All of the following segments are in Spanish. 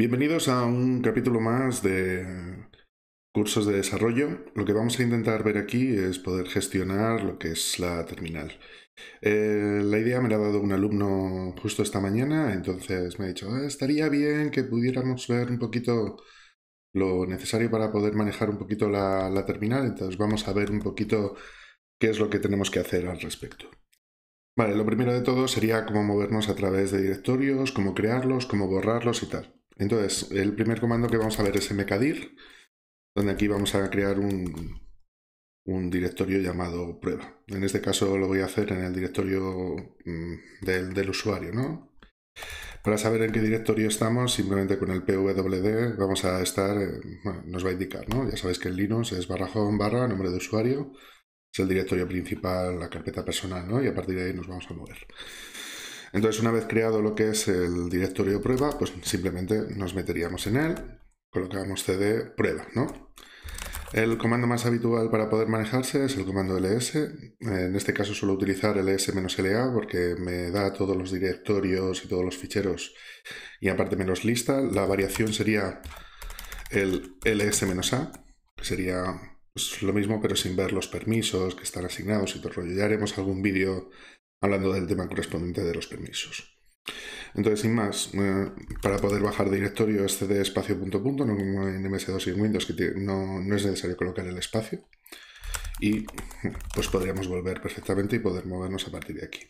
Bienvenidos a un capítulo más de cursos de desarrollo. Lo que vamos a intentar ver aquí es poder gestionar lo que es la terminal. Eh, la idea me la ha dado un alumno justo esta mañana, entonces me ha dicho, ah, estaría bien que pudiéramos ver un poquito lo necesario para poder manejar un poquito la, la terminal, entonces vamos a ver un poquito qué es lo que tenemos que hacer al respecto. Vale, lo primero de todo sería cómo movernos a través de directorios, cómo crearlos, cómo borrarlos y tal. Entonces, el primer comando que vamos a ver es mkdir, donde aquí vamos a crear un, directorio llamado prueba. En este caso lo voy a hacer en el directorio mm, del, usuario, ¿no? Para saber en qué directorio estamos, simplemente con el pwd vamos a estar, nos va a indicar, ¿no? Ya sabéis que en Linux es barra barra nombre de usuario, es el directorio principal, la carpeta personal, ¿no? Y a partir de ahí nos vamos a mover. Entonces, una vez creado lo que es el directorio prueba, pues simplemente nos meteríamos en él, colocamos cd prueba, ¿no? El comando más habitual para poder manejarse es el comando ls. En este caso suelo utilizar ls-la porque me da todos los directorios y todos los ficheros y aparte me los lista. La variación sería el ls-a, que sería pues, lo mismo pero sin ver los permisos que están asignados y todo Ya haremos algún vídeo hablando del tema correspondiente de los permisos. Entonces, sin más, eh, para poder bajar directorio este de espacio punto punto, en MS2 y en Windows, que no, es necesario colocar el espacio. Y pues podríamos volver perfectamente y poder movernos a partir de aquí.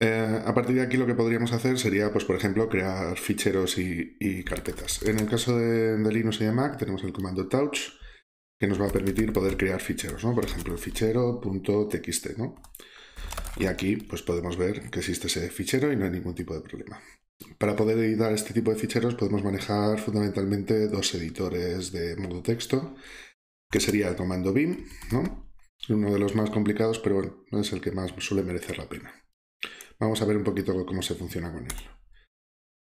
Eh, a partir de aquí lo que podríamos hacer sería, pues por ejemplo, crear ficheros y, carpetas. En el caso de, Linux y de Mac tenemos el comando touch, que nos va a permitir poder crear ficheros, ¿no? Por ejemplo, el fichero.txt, ¿no? Y aquí pues podemos ver que existe ese fichero y no hay ningún tipo de problema. Para poder editar este tipo de ficheros podemos manejar fundamentalmente dos editores de modo texto, que sería el comando BIM, ¿no? uno de los más complicados, pero bueno, no es el que más suele merecer la pena. Vamos a ver un poquito cómo se funciona con él.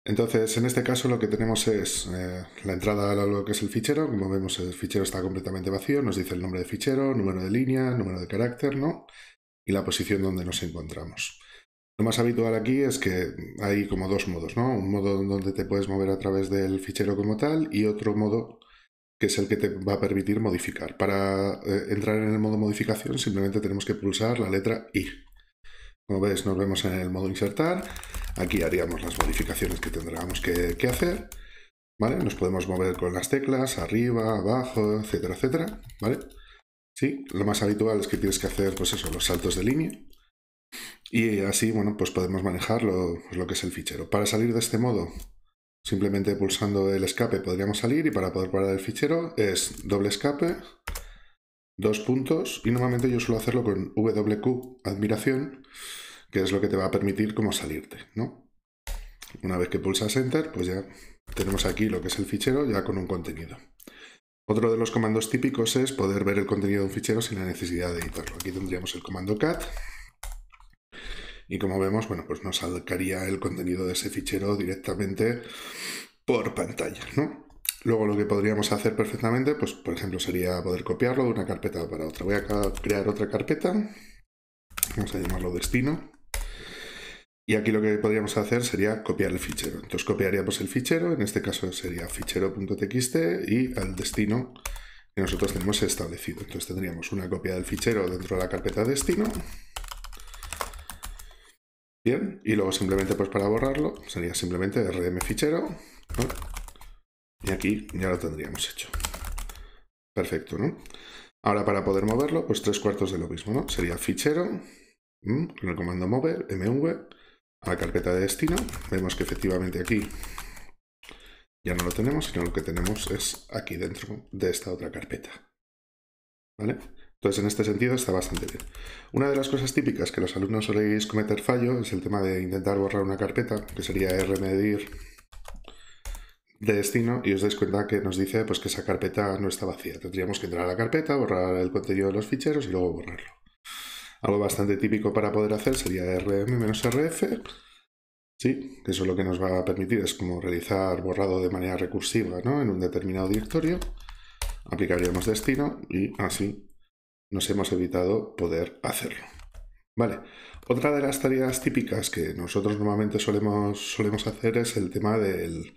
Entonces, en este caso lo que tenemos es eh, la entrada a lo que es el fichero. Como vemos, el fichero está completamente vacío. Nos dice el nombre de fichero, número de línea, número de carácter, ¿no? y la posición donde nos encontramos. Lo más habitual aquí es que hay como dos modos, ¿no? Un modo donde te puedes mover a través del fichero como tal y otro modo que es el que te va a permitir modificar. Para eh, entrar en el modo modificación simplemente tenemos que pulsar la letra I. Como ves, nos vemos en el modo insertar. Aquí haríamos las modificaciones que tendríamos que, hacer. ¿Vale? Nos podemos mover con las teclas, arriba, abajo, etcétera, etcétera. ¿Vale? Lo más habitual es que tienes que hacer, pues eso, los saltos de línea. Y así, bueno, pues podemos manejar pues lo, que es el fichero. Para salir de este modo, simplemente pulsando el escape podríamos salir y para poder parar el fichero es doble escape, dos puntos y normalmente yo suelo hacerlo con WQ admiración, que es lo que te va a permitir cómo salirte, Una vez que pulsas Enter, pues ya tenemos aquí lo que es el fichero ya con un contenido. Otro de los comandos típicos es poder ver el contenido de un fichero sin la necesidad de editarlo. Aquí tendríamos el comando cat y como vemos, bueno, pues nos sacaría el contenido de ese fichero directamente por pantalla, ¿no? Luego lo que podríamos hacer perfectamente, pues por ejemplo, sería poder copiarlo de una carpeta para otra. Voy a crear otra carpeta, vamos a llamarlo destino, y aquí lo que podríamos hacer sería copiar el fichero. Entonces copiaríamos el fichero, en este caso sería fichero.txt y al destino que nosotros tenemos establecido. Entonces tendríamos una copia del fichero dentro de la carpeta destino. Bien, y luego simplemente pues para borrarlo sería simplemente rm fichero. Y aquí ya lo tendríamos hecho. Perfecto, ¿no? Ahora para poder moverlo, pues tres cuartos de lo mismo, ¿no? Sería fichero, con el comando mover, mv, a la carpeta de destino. Vemos que efectivamente aquí ya no lo tenemos, sino lo que tenemos es aquí dentro de esta otra carpeta. ¿Vale? Entonces, en este sentido está bastante bien. Una de las cosas típicas que los alumnos soléis cometer fallo es el tema de intentar borrar una carpeta, que sería rmedir de destino, y os dais cuenta que nos dice pues, que esa carpeta no está vacía. Tendríamos que entrar a la carpeta, borrar el contenido de los ficheros y luego borrarlo. Algo bastante típico para poder hacer sería rm-rf, ¿sí? eso lo que nos va a permitir es como realizar borrado de manera recursiva ¿no? en un determinado directorio, aplicaríamos destino y así nos hemos evitado poder hacerlo. Vale, otra de las tareas típicas que nosotros normalmente solemos, solemos hacer es el tema de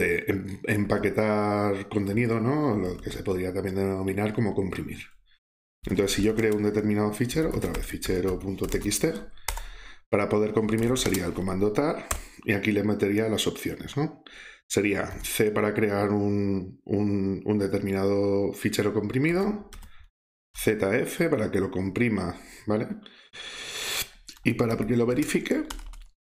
em, empaquetar contenido, ¿no? lo que se podría también denominar como comprimir. Entonces, si yo creo un determinado fichero, otra vez fichero.txt, para poder comprimirlo sería el comando tar y aquí le metería las opciones, Sería C para crear un, determinado fichero comprimido, ZF para que lo comprima, ¿vale? Y para que lo verifique.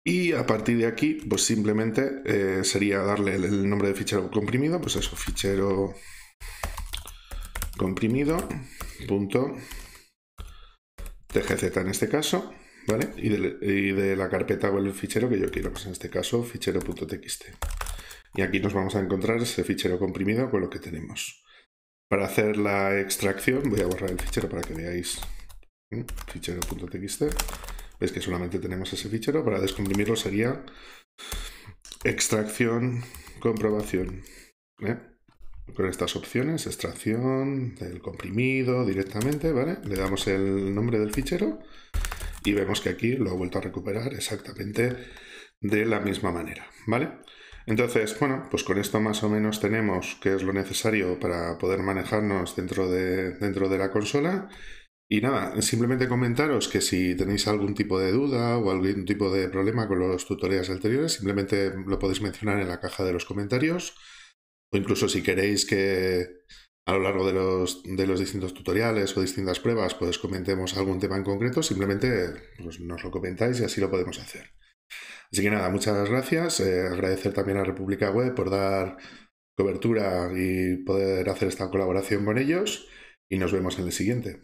Y a partir de aquí, pues simplemente eh, sería darle el nombre de fichero comprimido, pues eso, fichero comprimido punto tgz en este caso, ¿vale? Y de, la carpeta o el fichero que yo quiero, pues en este caso fichero.txt. Y aquí nos vamos a encontrar ese fichero comprimido con lo que tenemos. Para hacer la extracción voy a borrar el fichero para que veáis ¿eh? fichero.txt. Veis que solamente tenemos ese fichero. Para descomprimirlo sería extracción, comprobación. ¿eh? con estas opciones, extracción del comprimido directamente, ¿vale? Le damos el nombre del fichero y vemos que aquí lo ha vuelto a recuperar exactamente de la misma manera, ¿vale? Entonces, bueno, pues con esto más o menos tenemos que es lo necesario para poder manejarnos dentro de, dentro de la consola. Y nada, simplemente comentaros que si tenéis algún tipo de duda o algún tipo de problema con los tutoriales anteriores, simplemente lo podéis mencionar en la caja de los comentarios o incluso si queréis que a lo largo de los, distintos tutoriales o distintas pruebas, pues comentemos algún tema en concreto, simplemente pues, nos lo comentáis y así lo podemos hacer. Así que nada, muchas gracias. Eh, agradecer también a República Web por dar cobertura y poder hacer esta colaboración con ellos. Y nos vemos en el siguiente.